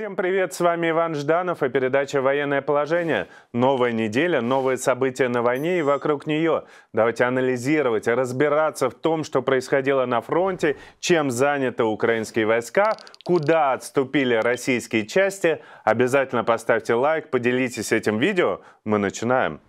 Всем привет, с вами Иван Жданов и передача «Военное положение». Новая неделя, новые события на войне и вокруг нее. Давайте анализировать, разбираться в том, что происходило на фронте, чем заняты украинские войска, куда отступили российские части. Обязательно поставьте лайк, поделитесь этим видео. Мы начинаем.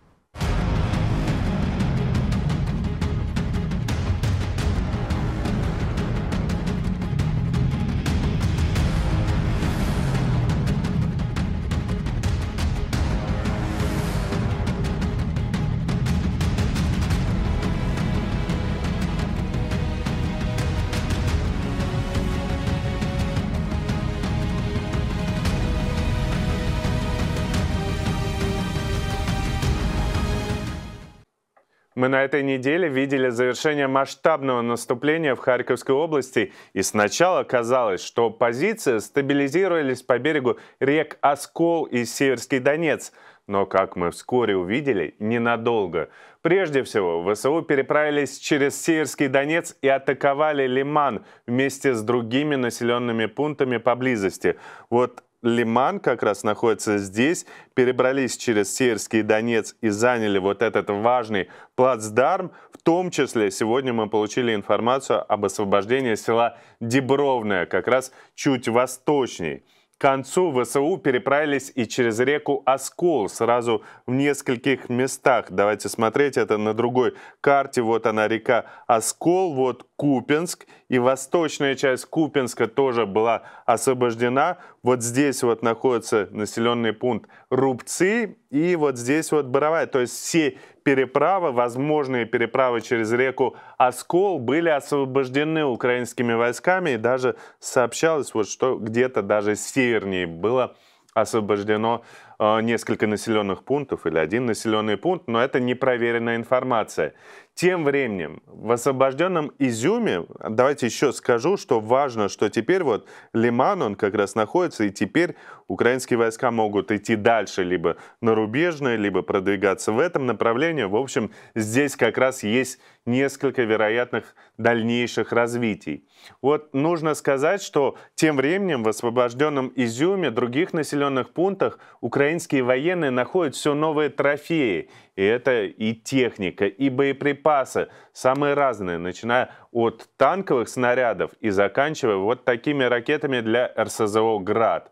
Мы на этой неделе видели завершение масштабного наступления в Харьковской области, и сначала казалось, что позиции стабилизировались по берегу рек Оскол и Северский Донец. Но, как мы вскоре увидели, ненадолго. Прежде всего, ВСУ переправились через Северский Донец и атаковали Лиман вместе с другими населенными пунктами поблизости. Вот Лиман как раз находится здесь, перебрались через Северский Донец и заняли вот этот важный плацдарм. В том числе сегодня мы получили информацию об освобождении села Дебровное, как раз чуть восточней. К концу ВСУ переправились и через реку Оскол, сразу в нескольких местах. Давайте смотреть это на другой карте. Вот она река Оскол, вот Купинск – и восточная часть Купинска тоже была освобождена. Вот здесь вот находится населенный пункт Рубцы и вот здесь вот Боровая. То есть все переправы, возможные переправы через реку Оскол были освобождены украинскими войсками. И даже сообщалось, вот, что где-то даже севернее было освобождено э, несколько населенных пунктов или один населенный пункт, но это непроверенная информация. Тем временем в освобожденном Изюме, давайте еще скажу, что важно, что теперь вот Лиман, он как раз находится, и теперь украинские войска могут идти дальше, либо на рубежное, либо продвигаться в этом направлении. В общем, здесь как раз есть несколько вероятных дальнейших развитий. Вот нужно сказать, что тем временем в освобожденном Изюме, других населенных пунктах украинские военные находят все новые трофеи. И это и техника, и боеприпасы, самые разные, начиная от танковых снарядов и заканчивая вот такими ракетами для РСЗО «Град».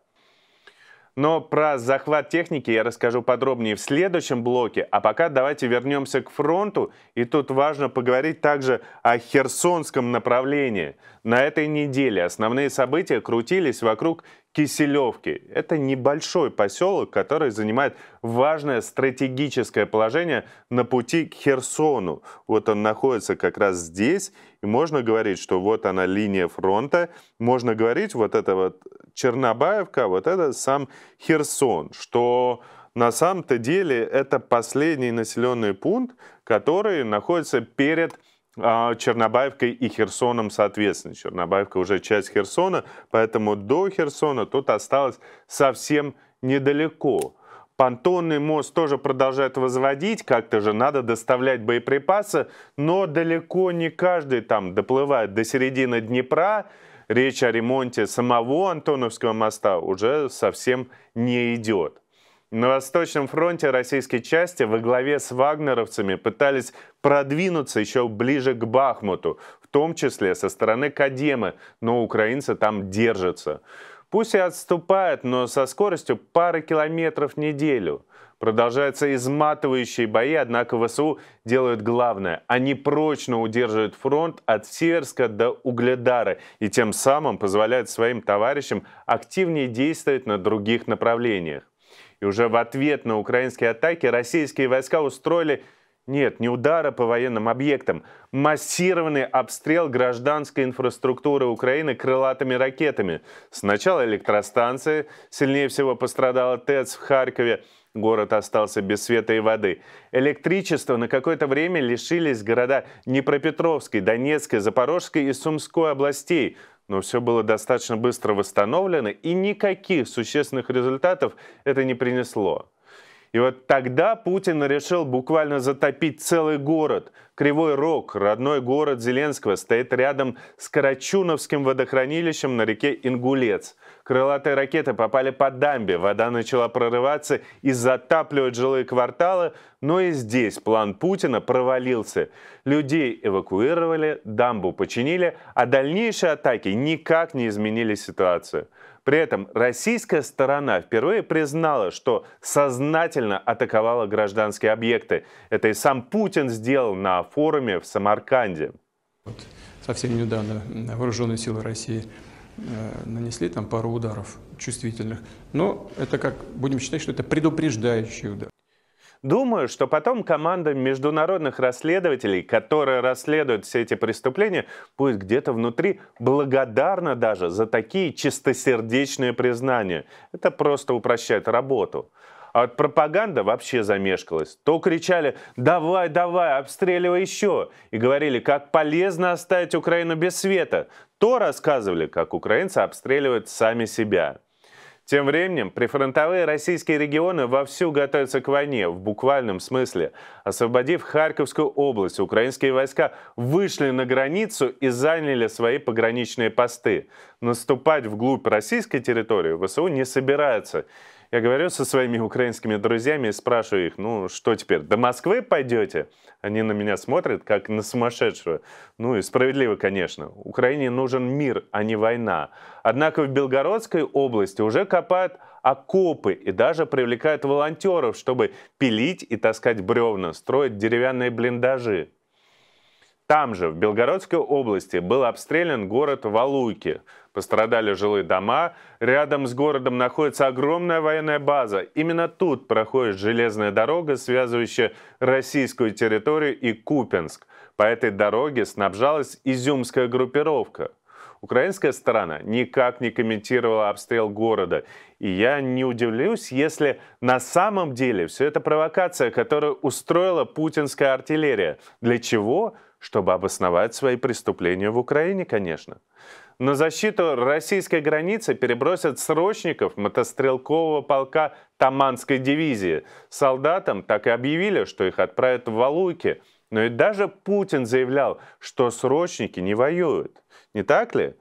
Но про захват техники я расскажу подробнее в следующем блоке, а пока давайте вернемся к фронту, и тут важно поговорить также о Херсонском направлении. На этой неделе основные события крутились вокруг Киселевки. Это небольшой поселок, который занимает важное стратегическое положение на пути к Херсону. Вот он находится как раз здесь, и можно говорить, что вот она линия фронта, можно говорить, вот это вот Чернобаевка, вот это сам Херсон, что на самом-то деле это последний населенный пункт, который находится перед а, Чернобаевкой и Херсоном, соответственно. Чернобаевка уже часть Херсона, поэтому до Херсона тут осталось совсем недалеко. Понтонный мост тоже продолжает возводить, как-то же надо доставлять боеприпасы, но далеко не каждый там доплывает до середины Днепра. Речь о ремонте самого Антоновского моста уже совсем не идет. На Восточном фронте российские части во главе с вагнеровцами пытались продвинуться еще ближе к Бахмуту, в том числе со стороны Кадемы, но украинцы там держатся. Пусть и отступают, но со скоростью пары километров в неделю. Продолжаются изматывающие бои, однако ВСУ делают главное. Они прочно удерживают фронт от Северска до Угледара и тем самым позволяют своим товарищам активнее действовать на других направлениях. И уже в ответ на украинские атаки российские войска устроили нет, не удара по военным объектам. Массированный обстрел гражданской инфраструктуры Украины крылатыми ракетами. Сначала электростанции, сильнее всего пострадала ТЭЦ в Харькове. Город остался без света и воды. Электричество на какое-то время лишились города Днепропетровской, Донецкой, Запорожской и Сумской областей но все было достаточно быстро восстановлено, и никаких существенных результатов это не принесло. И вот тогда Путин решил буквально затопить целый город. Кривой Рог, родной город Зеленского, стоит рядом с Карачуновским водохранилищем на реке Ингулец. Крылатые ракеты попали по дамбе, вода начала прорываться и затапливать жилые кварталы, но и здесь план Путина провалился. Людей эвакуировали, дамбу починили, а дальнейшие атаки никак не изменили ситуацию. При этом российская сторона впервые признала, что сознательно атаковала гражданские объекты. Это и сам Путин сделал на форуме в Самарканде. Вот совсем недавно вооруженные силы России э, нанесли там пару ударов чувствительных. Но это как, будем считать, что это предупреждающий удар. Думаю, что потом команда международных расследователей, которая расследует все эти преступления, будет где-то внутри благодарна даже за такие чистосердечные признания. Это просто упрощает работу. А вот пропаганда вообще замешкалась. То кричали «давай, давай, обстреливай еще!» и говорили, как полезно оставить Украину без света. То рассказывали, как украинцы обстреливают сами себя. Тем временем прифронтовые российские регионы вовсю готовятся к войне в буквальном смысле. Освободив Харьковскую область, украинские войска вышли на границу и заняли свои пограничные посты. Наступать вглубь российской территории ВСУ не собирается. Я говорю со своими украинскими друзьями и спрашиваю их, ну что теперь, до Москвы пойдете? Они на меня смотрят, как на сумасшедшего. Ну и справедливо, конечно. Украине нужен мир, а не война. Однако в Белгородской области уже копают окопы и даже привлекают волонтеров, чтобы пилить и таскать бревна, строить деревянные блиндажи. Там же, в Белгородской области, был обстрелян город Валуйки. Пострадали жилые дома. Рядом с городом находится огромная военная база. Именно тут проходит железная дорога, связывающая российскую территорию и Купенск. По этой дороге снабжалась изюмская группировка. Украинская сторона никак не комментировала обстрел города. И я не удивлюсь, если на самом деле все это провокация, которую устроила путинская артиллерия. Для чего? Для чего? чтобы обосновать свои преступления в Украине, конечно. На защиту российской границы перебросят срочников мотострелкового полка Таманской дивизии. Солдатам так и объявили, что их отправят в Валуйки. Но и даже Путин заявлял, что срочники не воюют. Не так ли?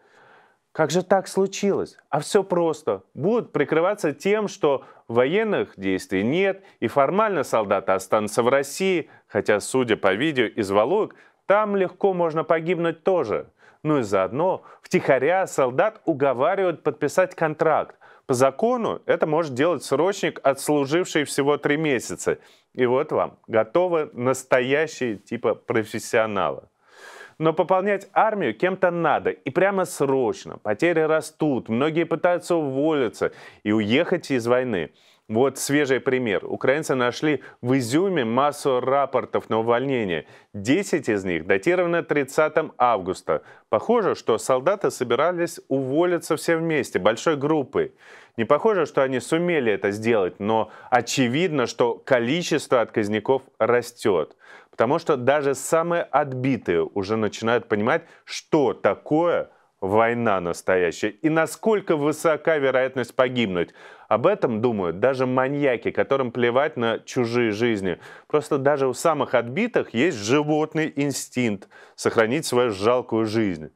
Как же так случилось? А все просто. Будут прикрываться тем, что военных действий нет, и формально солдаты останутся в России, хотя, судя по видео из Валуек, там легко можно погибнуть тоже. Ну и заодно втихаря солдат уговаривают подписать контракт. По закону это может делать срочник, отслуживший всего три месяца. И вот вам, готовы настоящие типа профессионала. Но пополнять армию кем-то надо, и прямо срочно. Потери растут, многие пытаются уволиться и уехать из войны. Вот свежий пример. Украинцы нашли в Изюме массу рапортов на увольнение. 10 из них датированы 30 августа. Похоже, что солдаты собирались уволиться все вместе, большой группой. Не похоже, что они сумели это сделать, но очевидно, что количество отказников растет. Потому что даже самые отбитые уже начинают понимать, что такое – война настоящая и насколько высока вероятность погибнуть. Об этом думают даже маньяки, которым плевать на чужие жизни. Просто даже у самых отбитых есть животный инстинкт сохранить свою жалкую жизнь.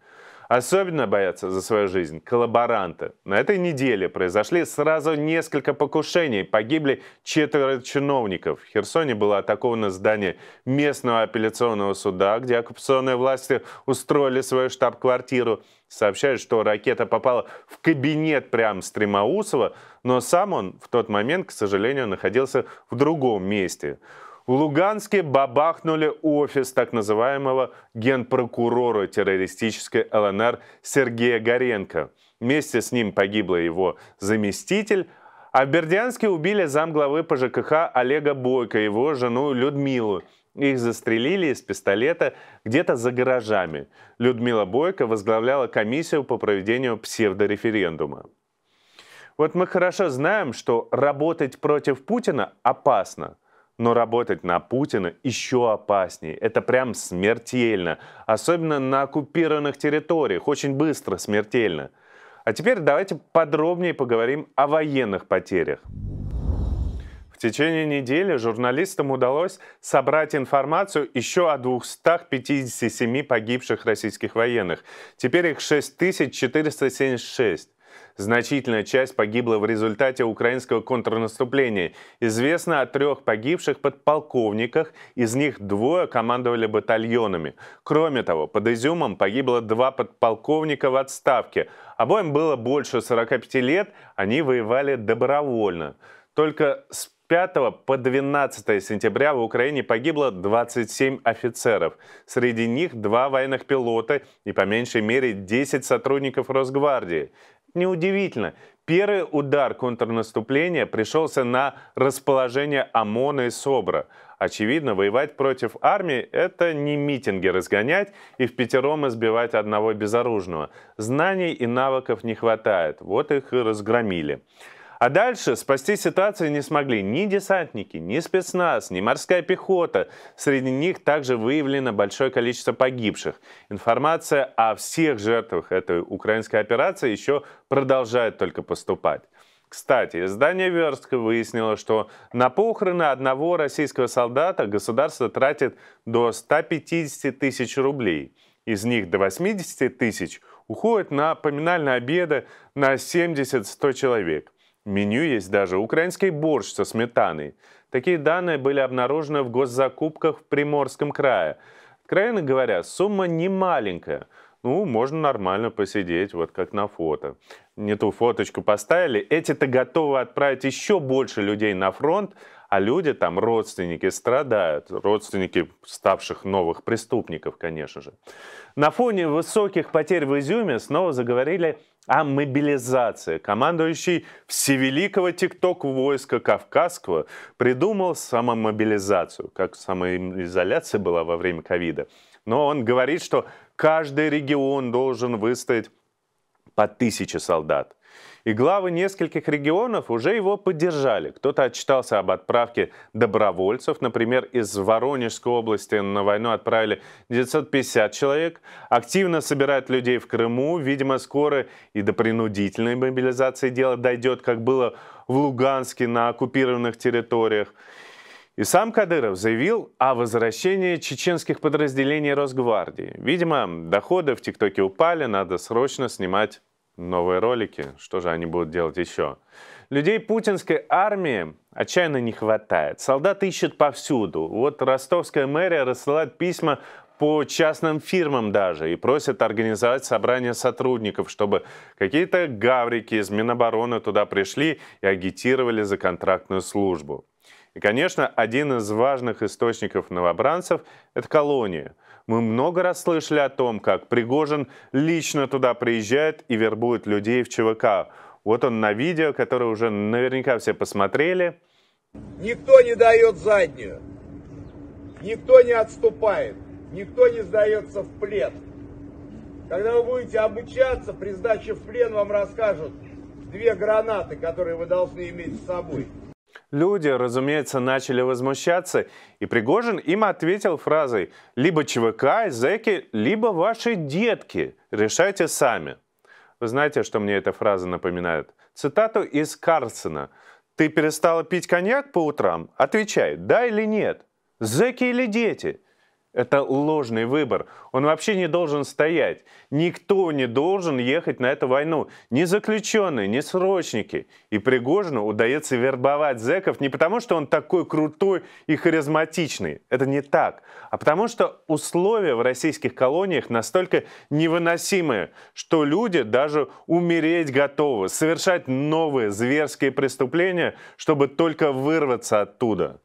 Особенно боятся за свою жизнь коллаборанты. На этой неделе произошли сразу несколько покушений. Погибли четверо чиновников. В Херсоне было атаковано здание местного апелляционного суда, где оккупационные власти устроили свою штаб-квартиру. Сообщают, что ракета попала в кабинет прям Стремоусова, но сам он в тот момент, к сожалению, находился в другом месте. В Луганске бабахнули офис так называемого генпрокурора террористической ЛНР Сергея Горенко. Вместе с ним погибла его заместитель, а в Бердянске убили замглавы по ЖКХ Олега Бойко, и его жену Людмилу. Их застрелили из пистолета где-то за гаражами. Людмила Бойко возглавляла комиссию по проведению псевдореферендума. Вот мы хорошо знаем, что работать против Путина опасно – но работать на Путина еще опаснее. Это прям смертельно. Особенно на оккупированных территориях. Очень быстро смертельно. А теперь давайте подробнее поговорим о военных потерях. В течение недели журналистам удалось собрать информацию еще о 257 погибших российских военных. Теперь их 6476. Значительная часть погибла в результате украинского контрнаступления. Известно о трех погибших подполковниках, из них двое командовали батальонами. Кроме того, под Изюмом погибло два подполковника в отставке. Обоим было больше 45 лет, они воевали добровольно. Только с 5 по 12 сентября в Украине погибло 27 офицеров. Среди них два военных пилота и по меньшей мере 10 сотрудников Росгвардии. Неудивительно, первый удар контрнаступления пришелся на расположение ОМОНа и СОБРа. Очевидно, воевать против армии – это не митинги разгонять и в пятером избивать одного безоружного. Знаний и навыков не хватает, вот их и разгромили. А дальше спасти ситуацию не смогли ни десантники, ни спецназ, ни морская пехота. Среди них также выявлено большое количество погибших. Информация о всех жертвах этой украинской операции еще продолжает только поступать. Кстати, издание Верстка выяснило, что на похороны одного российского солдата государство тратит до 150 тысяч рублей. Из них до 80 тысяч уходит на поминальные обеды на 70-100 человек – меню есть даже украинский борщ со сметаной. Такие данные были обнаружены в госзакупках в Приморском крае. Откровенно говоря, сумма не маленькая. Ну, можно нормально посидеть, вот как на фото. Не ту фоточку поставили. Эти-то готовы отправить еще больше людей на фронт, а люди там, родственники, страдают. Родственники ставших новых преступников, конечно же. На фоне высоких потерь в Изюме снова заговорили а мобилизация. Командующий всевеликого тикток войска Кавказского придумал самомобилизацию, как самоизоляция была во время ковида. Но он говорит, что каждый регион должен выставить по тысяче солдат и главы нескольких регионов уже его поддержали. Кто-то отчитался об отправке добровольцев, например, из Воронежской области на войну отправили 950 человек. Активно собирают людей в Крыму, видимо, скоро и до принудительной мобилизации дело дойдет, как было в Луганске на оккупированных территориях. И сам Кадыров заявил о возвращении чеченских подразделений Росгвардии. Видимо, доходы в ТикТоке упали, надо срочно снимать новые ролики, что же они будут делать еще? Людей путинской армии отчаянно не хватает. Солдаты ищут повсюду. Вот ростовская мэрия рассылает письма по частным фирмам даже и просит организовать собрание сотрудников, чтобы какие-то гаврики из Минобороны туда пришли и агитировали за контрактную службу. И, конечно, один из важных источников новобранцев – это колония – мы много раз слышали о том, как Пригожин лично туда приезжает и вербует людей в ЧВК. Вот он на видео, которое уже наверняка все посмотрели. Никто не дает заднюю. Никто не отступает. Никто не сдается в плен. Когда вы будете обучаться, при сдаче в плен вам расскажут две гранаты, которые вы должны иметь с собой. Люди, разумеется, начали возмущаться, и Пригожин им ответил фразой «Либо ЧВК, зэки, либо ваши детки, решайте сами». Вы знаете, что мне эта фраза напоминает? Цитату из Карсена. «Ты перестала пить коньяк по утрам? Отвечай, да или нет. Зэки или дети?» Это ложный выбор. Он вообще не должен стоять. Никто не должен ехать на эту войну. Ни заключенные, ни срочники. И Пригожину удается вербовать зеков не потому, что он такой крутой и харизматичный. Это не так. А потому, что условия в российских колониях настолько невыносимые, что люди даже умереть готовы, совершать новые зверские преступления, чтобы только вырваться оттуда.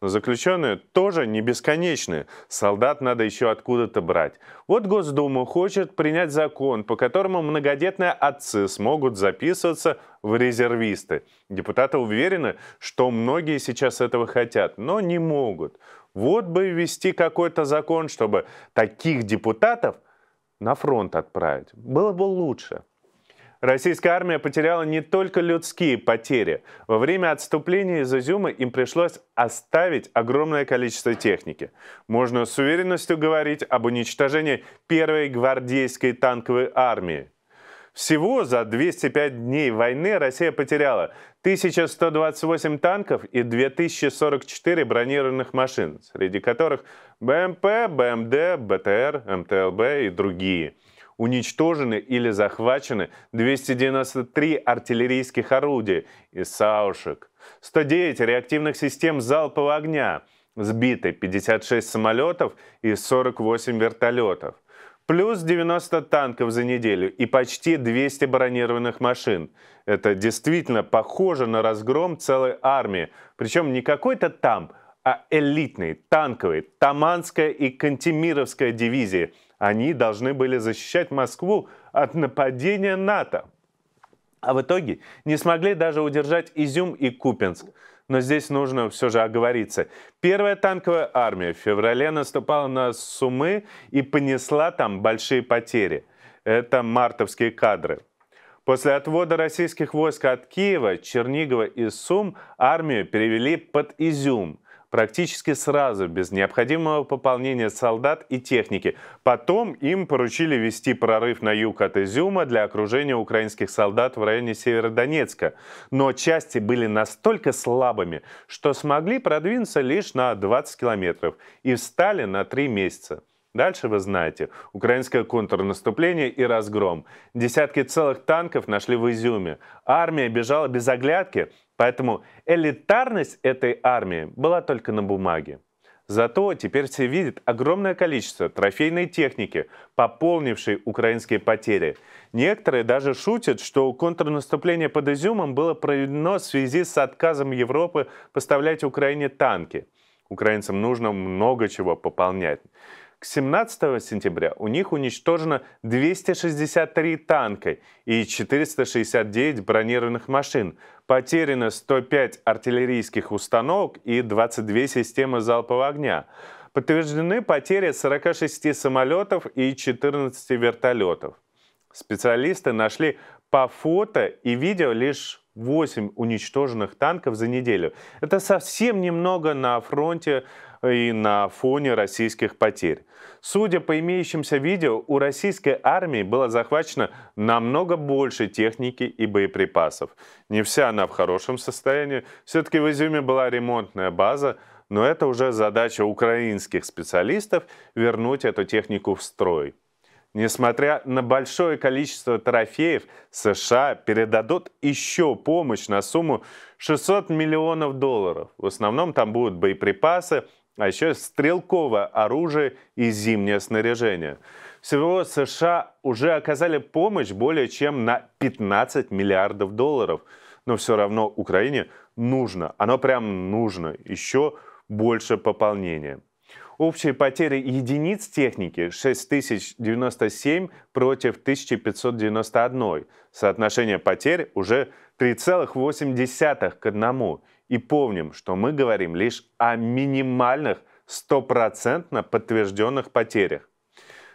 Но заключенные тоже не бесконечны. Солдат надо еще откуда-то брать. Вот Госдума хочет принять закон, по которому многодетные отцы смогут записываться в резервисты. Депутаты уверены, что многие сейчас этого хотят, но не могут. Вот бы ввести какой-то закон, чтобы таких депутатов на фронт отправить. Было бы лучше. Российская армия потеряла не только людские потери. Во время отступления из Изюма им пришлось оставить огромное количество техники. Можно с уверенностью говорить об уничтожении первой гвардейской танковой армии. Всего за 205 дней войны Россия потеряла 1128 танков и 2044 бронированных машин, среди которых БМП, БМД, БТР, МТЛБ и другие – уничтожены или захвачены 293 артиллерийских орудия и саушек, 109 реактивных систем залпового огня, сбиты 56 самолетов и 48 вертолетов, плюс 90 танков за неделю и почти 200 бронированных машин. Это действительно похоже на разгром целой армии, причем не какой-то там, а элитной, танковой, Таманская и Кантемировская дивизии – они должны были защищать Москву от нападения НАТО. А в итоге не смогли даже удержать Изюм и Купинск. Но здесь нужно все же оговориться. Первая танковая армия в феврале наступала на Сумы и понесла там большие потери. Это мартовские кадры. После отвода российских войск от Киева, Чернигова и Сум армию перевели под Изюм – практически сразу, без необходимого пополнения солдат и техники. Потом им поручили вести прорыв на юг от Изюма для окружения украинских солдат в районе Северодонецка. Но части были настолько слабыми, что смогли продвинуться лишь на 20 километров и встали на 3 месяца. Дальше вы знаете, украинское контрнаступление и разгром. Десятки целых танков нашли в Изюме. Армия бежала без оглядки, Поэтому элитарность этой армии была только на бумаге. Зато теперь все видят огромное количество трофейной техники, пополнившей украинские потери. Некоторые даже шутят, что контрнаступление под Изюмом было проведено в связи с отказом Европы поставлять Украине танки. Украинцам нужно много чего пополнять. К 17 сентября у них уничтожено 263 танка и 469 бронированных машин, потеряно 105 артиллерийских установок и 22 системы залпового огня. Подтверждены потери 46 самолетов и 14 вертолетов. Специалисты нашли по фото и видео лишь 8 уничтоженных танков за неделю. Это совсем немного на фронте и на фоне российских потерь. Судя по имеющимся видео, у российской армии было захвачено намного больше техники и боеприпасов. Не вся она в хорошем состоянии. Все-таки в Изюме была ремонтная база, но это уже задача украинских специалистов вернуть эту технику в строй. Несмотря на большое количество трофеев, США передадут еще помощь на сумму 600 миллионов долларов. В основном там будут боеприпасы, а еще стрелковое оружие и зимнее снаряжение. Всего США уже оказали помощь более чем на 15 миллиардов долларов. Но все равно Украине нужно, оно прям нужно, еще больше пополнения. Общие потери единиц техники 6097 против 1591. Соотношение потерь уже 3,8 к 1. И помним, что мы говорим лишь о минимальных стопроцентно подтвержденных потерях.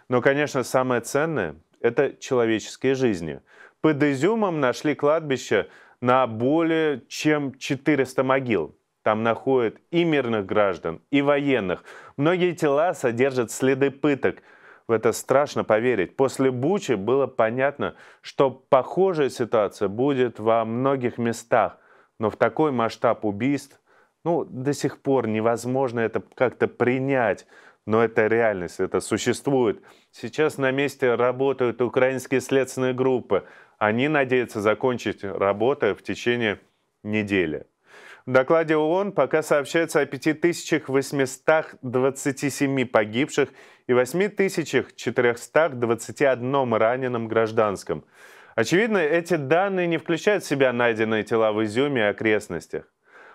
Но, конечно, самое ценное – это человеческие жизни. Под Изюмом нашли кладбище на более чем 400 могил. Там находят и мирных граждан, и военных. Многие тела содержат следы пыток. В это страшно поверить. После Бучи было понятно, что похожая ситуация будет во многих местах но в такой масштаб убийств, ну, до сих пор невозможно это как-то принять, но это реальность, это существует. Сейчас на месте работают украинские следственные группы. Они надеются закончить работу в течение недели. В докладе ООН пока сообщается о 5827 погибших и 8421 раненом гражданском. Очевидно, эти данные не включают в себя найденные тела в Изюме и окрестностях.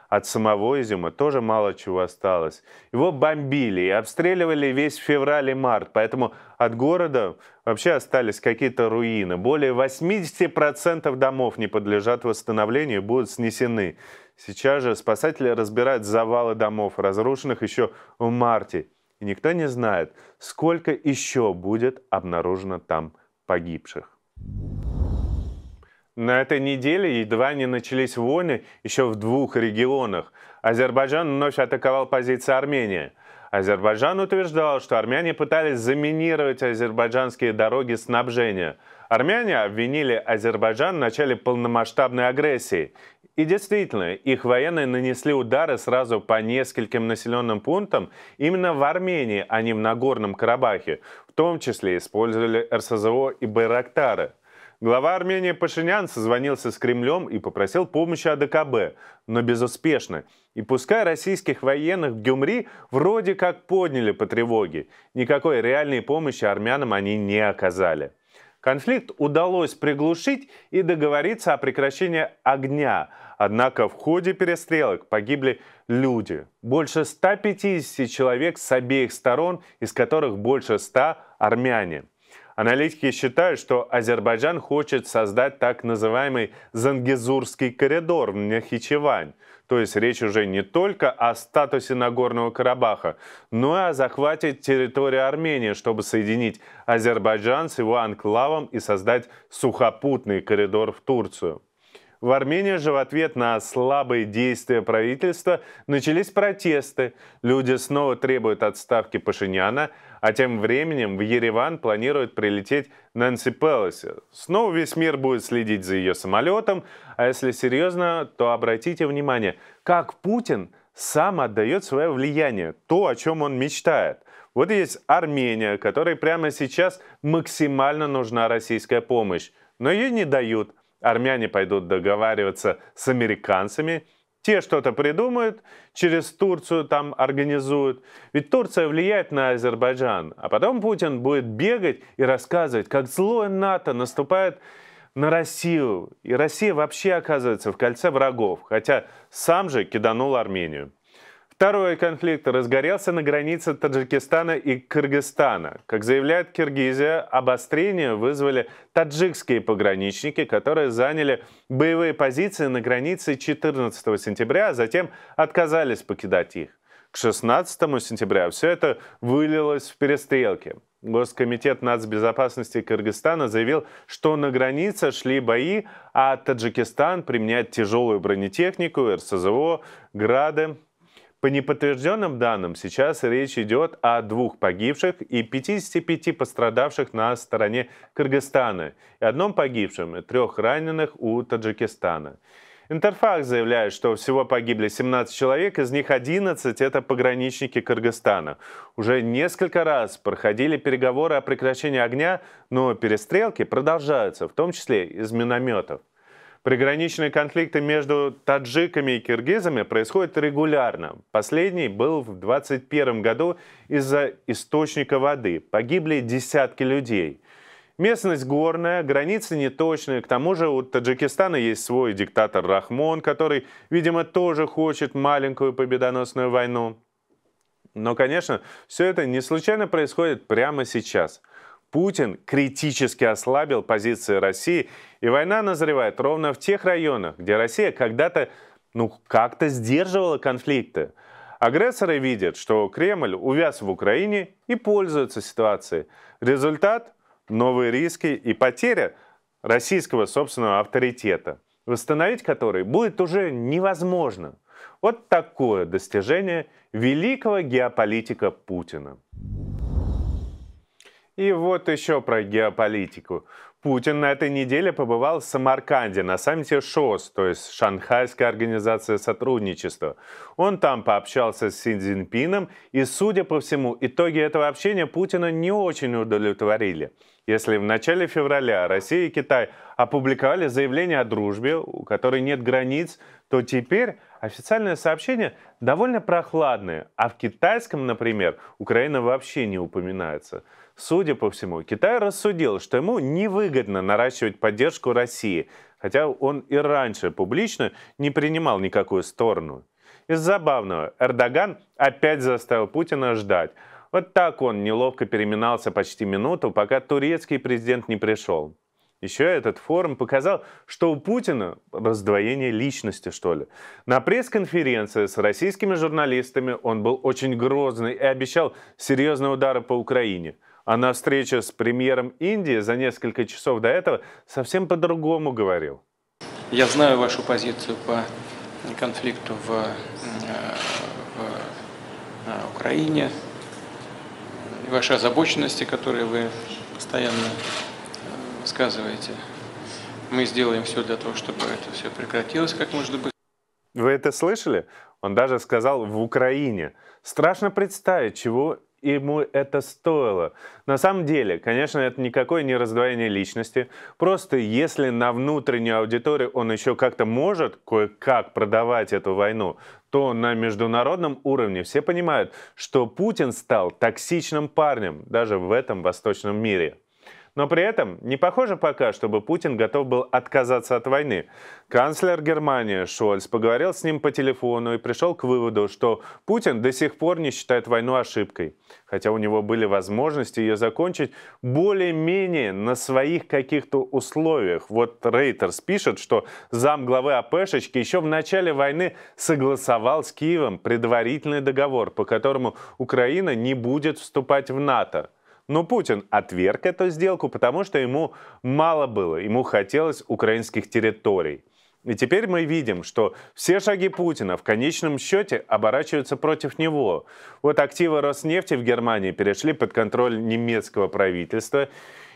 От самого Изюма тоже мало чего осталось. Его бомбили и обстреливали весь февраль и март, поэтому от города вообще остались какие-то руины. Более 80% домов не подлежат восстановлению и будут снесены. Сейчас же спасатели разбирают завалы домов, разрушенных еще в марте. И никто не знает, сколько еще будет обнаружено там погибших. На этой неделе едва не начались войны еще в двух регионах. Азербайджан вновь атаковал позиции Армении. Азербайджан утверждал, что армяне пытались заминировать азербайджанские дороги снабжения. Армяне обвинили Азербайджан в начале полномасштабной агрессии. И действительно, их военные нанесли удары сразу по нескольким населенным пунктам именно в Армении, а не в Нагорном Карабахе. В том числе использовали РСЗО и Байрактары. Глава Армении Пашинян созвонился с Кремлем и попросил помощи АДКБ, но безуспешно. И пускай российских военных в Гюмри вроде как подняли по тревоге, никакой реальной помощи армянам они не оказали. Конфликт удалось приглушить и договориться о прекращении огня, однако в ходе перестрелок погибли люди. Больше 150 человек с обеих сторон, из которых больше 100 армяне. Аналитики считают, что Азербайджан хочет создать так называемый Зангезурский коридор в Нахичевань. То есть речь уже не только о статусе Нагорного Карабаха, но и о захвате территории Армении, чтобы соединить Азербайджан с его анклавом и создать сухопутный коридор в Турцию. В Армении же в ответ на слабые действия правительства начались протесты. Люди снова требуют отставки Пашиняна, а тем временем в Ереван планирует прилететь Нэнси Пелоси. Снова весь мир будет следить за ее самолетом, а если серьезно, то обратите внимание, как Путин сам отдает свое влияние, то, о чем он мечтает. Вот есть Армения, которой прямо сейчас максимально нужна российская помощь, но ее не дают армяне пойдут договариваться с американцами, те что-то придумают, через Турцию там организуют. Ведь Турция влияет на Азербайджан. А потом Путин будет бегать и рассказывать, как злое НАТО наступает на Россию. И Россия вообще оказывается в кольце врагов, хотя сам же киданул Армению. Второй конфликт разгорелся на границе Таджикистана и Кыргызстана. Как заявляет Киргизия, обострение вызвали таджикские пограничники, которые заняли боевые позиции на границе 14 сентября, а затем отказались покидать их. К 16 сентября все это вылилось в перестрелки. Госкомитет нацбезопасности Кыргызстана заявил, что на границе шли бои, а Таджикистан применяет тяжелую бронетехнику, РСЗО, грады, по неподтвержденным данным, сейчас речь идет о двух погибших и 55 пострадавших на стороне Кыргызстана и одном погибшем и трех раненых у Таджикистана. Интерфакс заявляет, что всего погибли 17 человек, из них 11 – это пограничники Кыргызстана. Уже несколько раз проходили переговоры о прекращении огня, но перестрелки продолжаются, в том числе из минометов. Приграничные конфликты между таджиками и киргизами происходят регулярно. Последний был в 2021 году из-за источника воды. Погибли десятки людей. Местность горная, границы неточные. К тому же у Таджикистана есть свой диктатор Рахмон, который, видимо, тоже хочет маленькую победоносную войну. Но, конечно, все это не случайно происходит прямо сейчас. Путин критически ослабил позиции России, и война назревает ровно в тех районах, где Россия когда-то, ну, как-то сдерживала конфликты. Агрессоры видят, что Кремль увяз в Украине и пользуются ситуацией. Результат – новые риски и потеря российского собственного авторитета, восстановить который будет уже невозможно. Вот такое достижение великого геополитика Путина. И вот еще про геополитику. Путин на этой неделе побывал в Самарканде на саммите ШОС, то есть Шанхайская организация сотрудничества. Он там пообщался с Си Цзиньпином, и, судя по всему, итоги этого общения Путина не очень удовлетворили. Если в начале февраля Россия и Китай опубликовали заявление о дружбе, у которой нет границ, то теперь официальное сообщение довольно прохладное. а в китайском, например, Украина вообще не упоминается. Судя по всему, Китай рассудил, что ему невыгодно наращивать поддержку России, хотя он и раньше публично не принимал никакую сторону. Из забавного, Эрдоган опять заставил Путина ждать. Вот так он неловко переминался почти минуту, пока турецкий президент не пришел. Еще этот форум показал, что у Путина раздвоение личности, что ли. На пресс-конференции с российскими журналистами он был очень грозный и обещал серьезные удары по Украине – а на встрече с премьером Индии за несколько часов до этого совсем по-другому говорил. Я знаю вашу позицию по конфликту в, э, в э, Украине, ваши озабоченности, которые вы постоянно высказываете. Э, Мы сделаем все для того, чтобы это все прекратилось как можно быстрее. Вы это слышали? Он даже сказал «в Украине». Страшно представить, чего ему это стоило. На самом деле, конечно, это никакое не раздвоение личности. Просто если на внутреннюю аудиторию он еще как-то может кое-как продавать эту войну, то на международном уровне все понимают, что Путин стал токсичным парнем даже в этом восточном мире. Но при этом не похоже пока, чтобы Путин готов был отказаться от войны. Канцлер Германии Шольц поговорил с ним по телефону и пришел к выводу, что Путин до сих пор не считает войну ошибкой, хотя у него были возможности ее закончить более-менее на своих каких-то условиях. Вот Рейтерс пишет, что зам главы АПшечки еще в начале войны согласовал с Киевом предварительный договор, по которому Украина не будет вступать в НАТО. Но Путин отверг эту сделку, потому что ему мало было, ему хотелось украинских территорий. И теперь мы видим, что все шаги Путина в конечном счете оборачиваются против него. Вот активы Роснефти в Германии перешли под контроль немецкого правительства.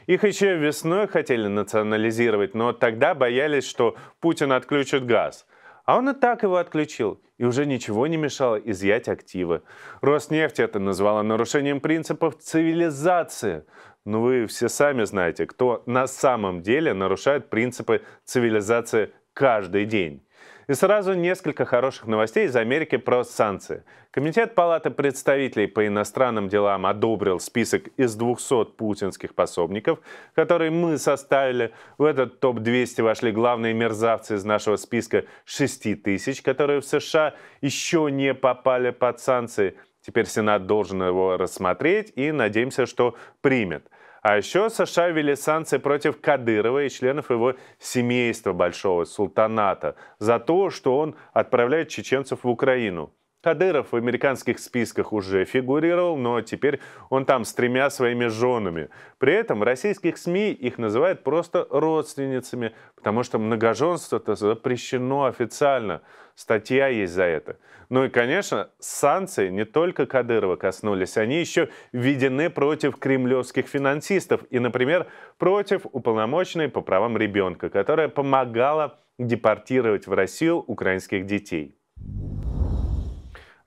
Их еще весной хотели национализировать, но тогда боялись, что Путин отключит газ. А он и так его отключил, и уже ничего не мешало изъять активы. Роснефть это назвала нарушением принципов цивилизации. Но ну, вы все сами знаете, кто на самом деле нарушает принципы цивилизации каждый день. И сразу несколько хороших новостей из Америки про санкции. Комитет Палаты представителей по иностранным делам одобрил список из 200 путинских пособников, который мы составили. В этот топ-200 вошли главные мерзавцы из нашего списка 6 тысяч, которые в США еще не попали под санкции. Теперь Сенат должен его рассмотреть и надеемся, что примет. А еще США ввели санкции против Кадырова и членов его семейства Большого Султаната за то, что он отправляет чеченцев в Украину. Кадыров в американских списках уже фигурировал, но теперь он там с тремя своими женами. При этом в российских СМИ их называют просто родственницами, потому что многоженство-то запрещено официально. Статья есть за это. Ну и, конечно, санкции не только Кадырова коснулись, они еще введены против кремлевских финансистов и, например, против уполномоченной по правам ребенка, которая помогала депортировать в Россию украинских детей.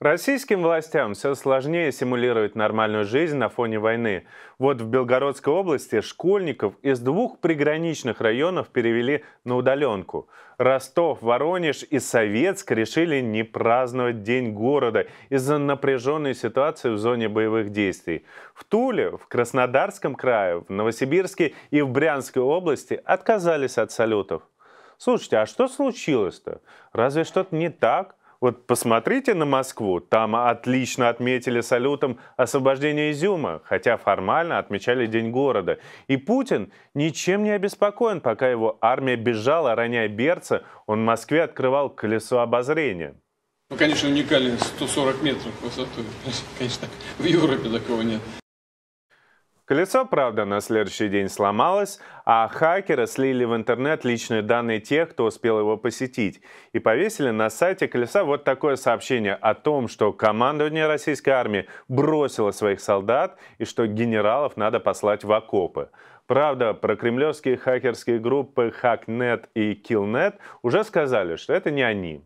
Российским властям все сложнее симулировать нормальную жизнь на фоне войны. Вот в Белгородской области школьников из двух приграничных районов перевели на удаленку. Ростов, Воронеж и Советск решили не праздновать День города из-за напряженной ситуации в зоне боевых действий. В Туле, в Краснодарском крае, в Новосибирске и в Брянской области отказались от салютов. Слушайте, а что случилось-то? Разве что-то не так? Вот посмотрите на Москву, там отлично отметили салютом освобождение Изюма, хотя формально отмечали День города. И Путин ничем не обеспокоен, пока его армия бежала, роняя берца, он в Москве открывал колесо обозрения. Ну, конечно, уникальный 140 метров высоты. Конечно, в Европе такого нет. Колесо, правда, на следующий день сломалось, а хакеры слили в интернет личные данные тех, кто успел его посетить, и повесили на сайте колеса вот такое сообщение о том, что командование российской армии бросило своих солдат и что генералов надо послать в окопы. Правда, про кремлевские хакерские группы HackNet и KillNet уже сказали, что это не они.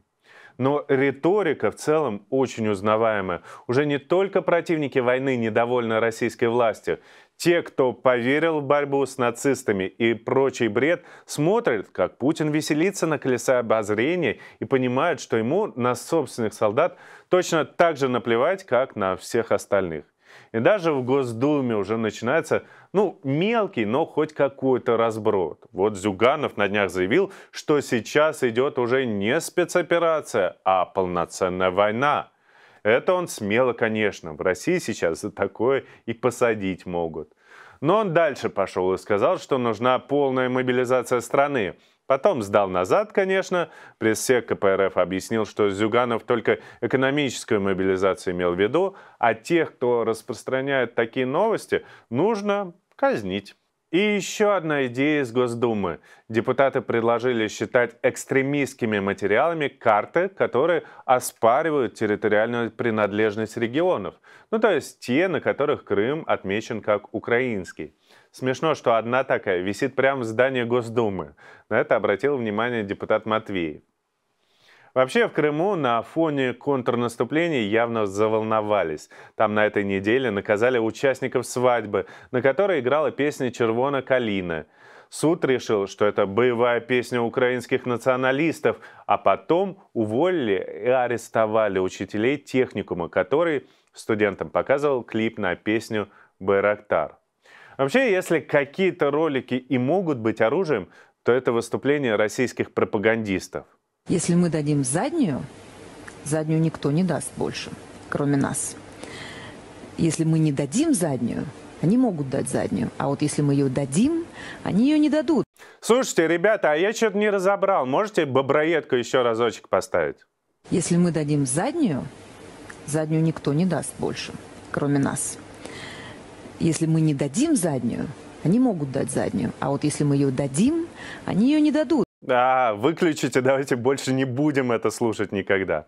Но риторика в целом очень узнаваемая. Уже не только противники войны недовольны российской властью. Те, кто поверил в борьбу с нацистами и прочий бред, смотрят, как Путин веселится на колеса обозрения и понимают, что ему на собственных солдат точно так же наплевать, как на всех остальных. И даже в Госдуме уже начинается, ну, мелкий, но хоть какой-то разброд. Вот Зюганов на днях заявил, что сейчас идет уже не спецоперация, а полноценная война. Это он смело, конечно. В России сейчас за такое и посадить могут. Но он дальше пошел и сказал, что нужна полная мобилизация страны. Потом сдал назад, конечно. Пресс-сек КПРФ объяснил, что Зюганов только экономическую мобилизацию имел в виду, а тех, кто распространяет такие новости, нужно казнить. И еще одна идея из Госдумы. Депутаты предложили считать экстремистскими материалами карты, которые оспаривают территориальную принадлежность регионов. Ну то есть те, на которых Крым отмечен как украинский. Смешно, что одна такая висит прямо в здании Госдумы. На это обратил внимание депутат Матвеев. Вообще в Крыму на фоне контрнаступлений явно заволновались. Там на этой неделе наказали участников свадьбы, на которой играла песня «Червона Калина». Суд решил, что это боевая песня украинских националистов, а потом уволили и арестовали учителей техникума, который студентам показывал клип на песню «Байрактар». Вообще, если какие-то ролики и могут быть оружием, то это выступление российских пропагандистов – если мы дадим заднюю, заднюю никто не даст больше, кроме нас. Если мы не дадим заднюю, они могут дать заднюю. А вот если мы ее дадим, они ее не дадут. Слушайте, ребята, а я что-то не разобрал. Можете боброедку еще разочек поставить? Если мы дадим заднюю, заднюю никто не даст больше, кроме нас. Если мы не дадим заднюю, они могут дать заднюю. А вот если мы ее дадим, они ее не дадут. Да, выключите, давайте больше не будем это слушать никогда.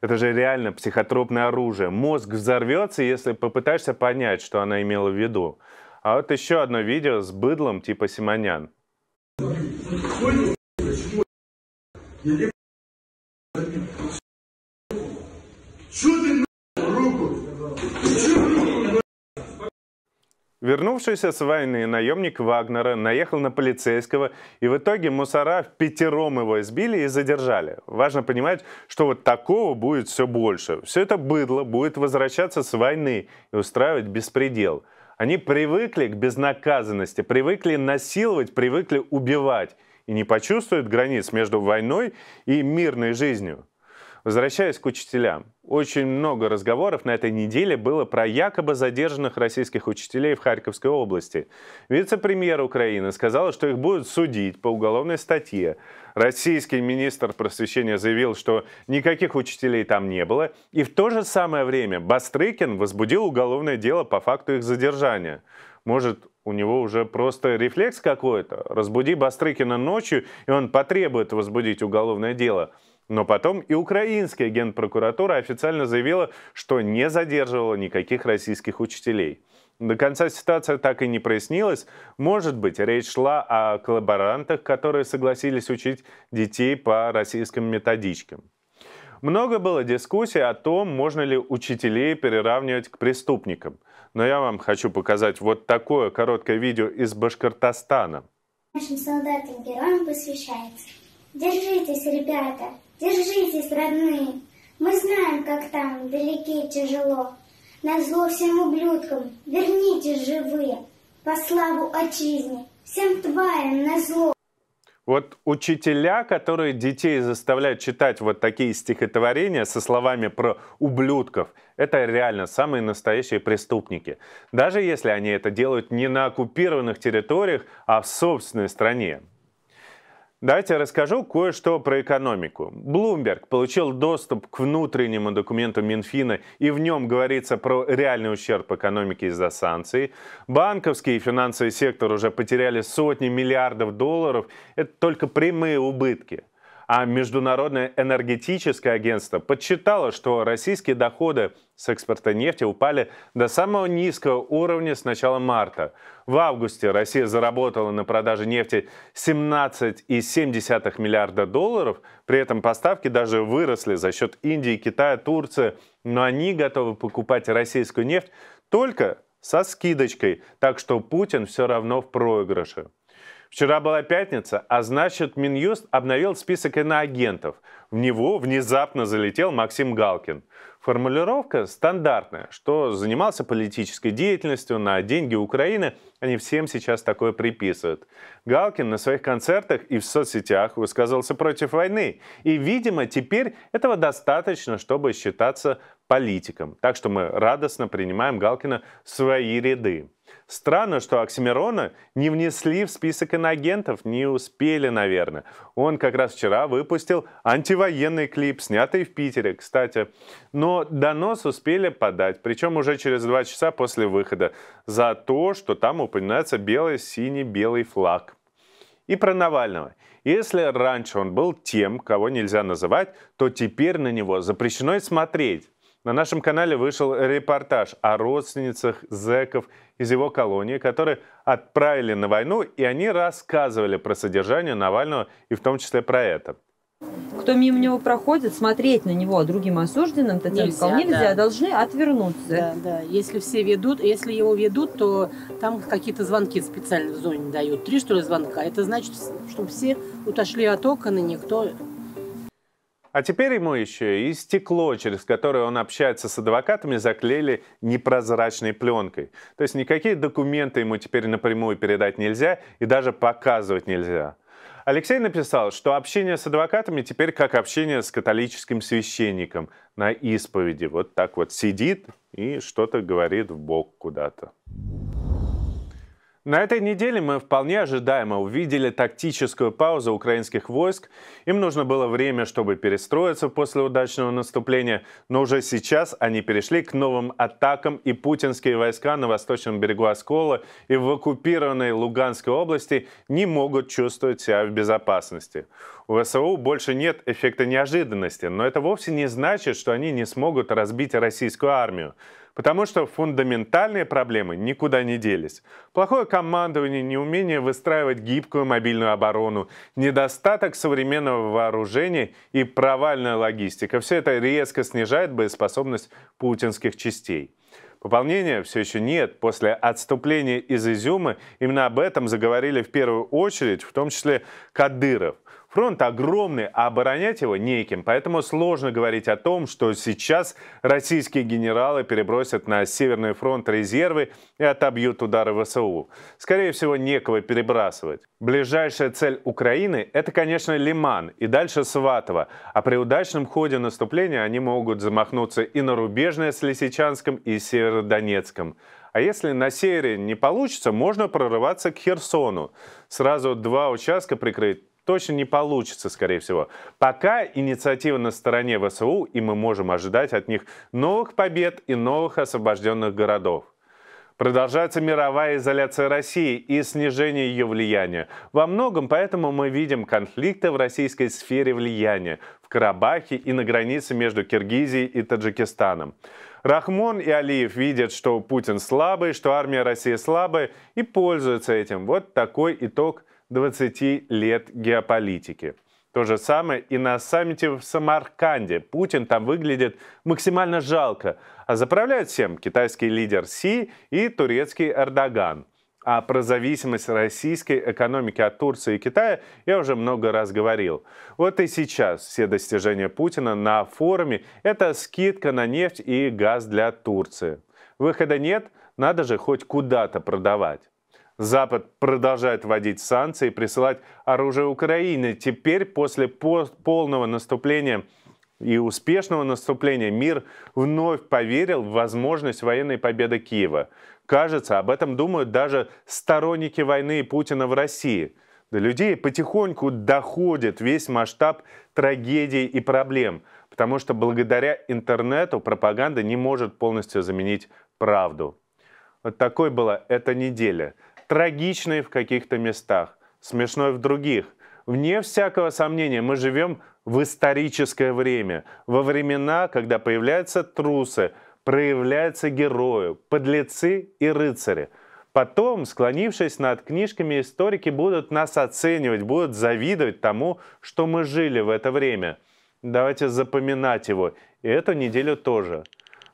Это же реально психотропное оружие. Мозг взорвется, если попытаешься понять, что она имела в виду. А вот еще одно видео с быдлом типа Симонян. Я Вернувшийся с войны наемник Вагнера наехал на полицейского, и в итоге мусора в пятером его избили и задержали. Важно понимать, что вот такого будет все больше. Все это быдло будет возвращаться с войны и устраивать беспредел. Они привыкли к безнаказанности, привыкли насиловать, привыкли убивать и не почувствуют границ между войной и мирной жизнью. Возвращаясь к учителям, очень много разговоров на этой неделе было про якобы задержанных российских учителей в Харьковской области. Вице-премьер Украины сказала, что их будут судить по уголовной статье. Российский министр просвещения заявил, что никаких учителей там не было. И в то же самое время Бастрыкин возбудил уголовное дело по факту их задержания. Может, у него уже просто рефлекс какой-то? Разбуди Бастрыкина ночью, и он потребует возбудить уголовное дело – но потом и украинская генпрокуратура официально заявила, что не задерживала никаких российских учителей. До конца ситуация так и не прояснилась. Может быть, речь шла о коллаборантах, которые согласились учить детей по российским методичкам. Много было дискуссий о том, можно ли учителей переравнивать к преступникам. Но я вам хочу показать вот такое короткое видео из Башкортостана. Нашим солдатам-героям посвящается. Держитесь, ребята! держитесь, родные. Мы знаем, как там, далеке тяжело. На зло всем ублюдкам, вернитесь живые. По славу отчизне, всем тварям на зло. Вот учителя, которые детей заставляют читать вот такие стихотворения со словами про ублюдков, это реально самые настоящие преступники. Даже если они это делают не на оккупированных территориях, а в собственной стране. Давайте расскажу кое-что про экономику. Bloomberg получил доступ к внутреннему документу Минфина, и в нем говорится про реальный ущерб экономике из-за санкций. Банковский и финансовый сектор уже потеряли сотни миллиардов долларов. Это только прямые убытки а Международное энергетическое агентство подсчитало, что российские доходы с экспорта нефти упали до самого низкого уровня с начала марта. В августе Россия заработала на продаже нефти 17,7 миллиарда долларов, при этом поставки даже выросли за счет Индии, Китая, Турции, но они готовы покупать российскую нефть только со скидочкой, так что Путин все равно в проигрыше. Вчера была пятница, а значит Минюст обновил список иноагентов. В него внезапно залетел Максим Галкин. Формулировка стандартная, что занимался политической деятельностью на деньги Украины, они всем сейчас такое приписывают. Галкин на своих концертах и в соцсетях высказался против войны, и, видимо, теперь этого достаточно, чтобы считаться политиком. Так что мы радостно принимаем Галкина в свои ряды. Странно, что Оксимирона не внесли в список иногентов, не успели, наверное. Он как раз вчера выпустил антивоенный клип, снятый в Питере, кстати. Но донос успели подать, причем уже через два часа после выхода, за то, что там упоминается белый-синий-белый флаг. И про Навального. Если раньше он был тем, кого нельзя называть, то теперь на него запрещено и смотреть. На нашем канале вышел репортаж о родственницах зэков из его колонии, которые отправили на войну, и они рассказывали про содержание Навального и в том числе про это. Кто мимо него проходит, смотреть на него другим осужденным, Татьяна нельзя, сказала, нельзя да. должны отвернуться. Да, да. Если все ведут, если его ведут, то там какие-то звонки специально в зоне дают. Три, что ли, звонка. Это значит, чтобы все отошли от окон, и никто а теперь ему еще и стекло, через которое он общается с адвокатами, заклеили непрозрачной пленкой. То есть никакие документы ему теперь напрямую передать нельзя и даже показывать нельзя. Алексей написал, что общение с адвокатами теперь как общение с католическим священником на исповеди. Вот так вот сидит и что-то говорит в бок куда-то. На этой неделе мы вполне ожидаемо увидели тактическую паузу украинских войск. Им нужно было время, чтобы перестроиться после удачного наступления, но уже сейчас они перешли к новым атакам, и путинские войска на восточном берегу Оскола и в оккупированной Луганской области не могут чувствовать себя в безопасности. У ВСУ больше нет эффекта неожиданности, но это вовсе не значит, что они не смогут разбить российскую армию. Потому что фундаментальные проблемы никуда не делись. Плохое командование, неумение выстраивать гибкую мобильную оборону, недостаток современного вооружения и провальная логистика – все это резко снижает боеспособность путинских частей. Пополнения все еще нет. После отступления из Изюма именно об этом заговорили в первую очередь, в том числе Кадыров – Фронт огромный, а оборонять его неким. Поэтому сложно говорить о том, что сейчас российские генералы перебросят на Северный фронт резервы и отобьют удары ВСУ. Скорее всего, некого перебрасывать. Ближайшая цель Украины – это, конечно, Лиман и дальше Сватово. А при удачном ходе наступления они могут замахнуться и на рубежное с Лисичанском и Северодонецком. А если на севере не получится, можно прорываться к Херсону. Сразу два участка прикрыть точно не получится, скорее всего. Пока инициатива на стороне ВСУ, и мы можем ожидать от них новых побед и новых освобожденных городов. Продолжается мировая изоляция России и снижение ее влияния. Во многом поэтому мы видим конфликты в российской сфере влияния, в Карабахе и на границе между Киргизией и Таджикистаном. Рахмон и Алиев видят, что Путин слабый, что армия России слабая и пользуются этим. Вот такой итог 20 лет геополитики. То же самое и на саммите в Самарканде. Путин там выглядит максимально жалко. А заправляют всем китайский лидер Си и турецкий Эрдоган. А про зависимость российской экономики от Турции и Китая я уже много раз говорил. Вот и сейчас все достижения Путина на форуме – это скидка на нефть и газ для Турции. Выхода нет, надо же хоть куда-то продавать. Запад продолжает вводить санкции и присылать оружие Украине. Теперь, после полного наступления и успешного наступления, мир вновь поверил в возможность военной победы Киева. Кажется, об этом думают даже сторонники войны Путина в России. До людей потихоньку доходит весь масштаб трагедий и проблем, потому что благодаря интернету пропаганда не может полностью заменить правду. Вот такой была эта неделя трагичной в каких-то местах, смешной в других. Вне всякого сомнения, мы живем в историческое время, во времена, когда появляются трусы, проявляются герои, подлецы и рыцари. Потом, склонившись над книжками, историки будут нас оценивать, будут завидовать тому, что мы жили в это время. Давайте запоминать его. И эту неделю тоже.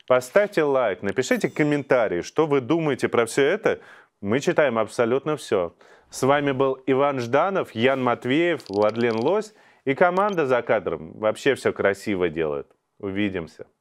Поставьте лайк, напишите комментарий, что вы думаете про все это. Мы читаем абсолютно все. С вами был Иван Жданов, Ян Матвеев, Владлен Лось и команда за кадром. Вообще все красиво делают. Увидимся.